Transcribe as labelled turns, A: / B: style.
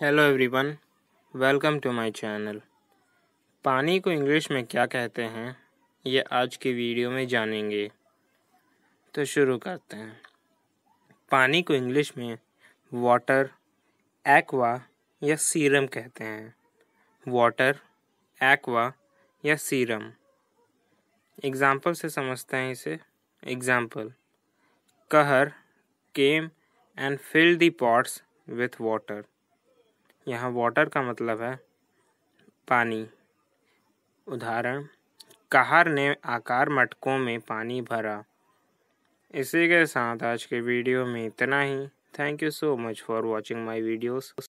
A: hello everyone welcome to my channel पानी को English में क्या कहते हैं ये आज की वीडियो में जानेंगे तो शुरू करते हैं पानी को इंग्लिश में वाटर एक्वा या सीरम कहते हैं वाटर एक्वा या सीरम एग्ज़ाम्पल से समझते हैं इसे example Kahar came and fill the pots with water यहाँ वाटर का मतलब है पानी उदाहरण कहार ने आकार मटकों में पानी भरा इसी के साथ आज के वीडियो में इतना ही thank you so much for watching my videos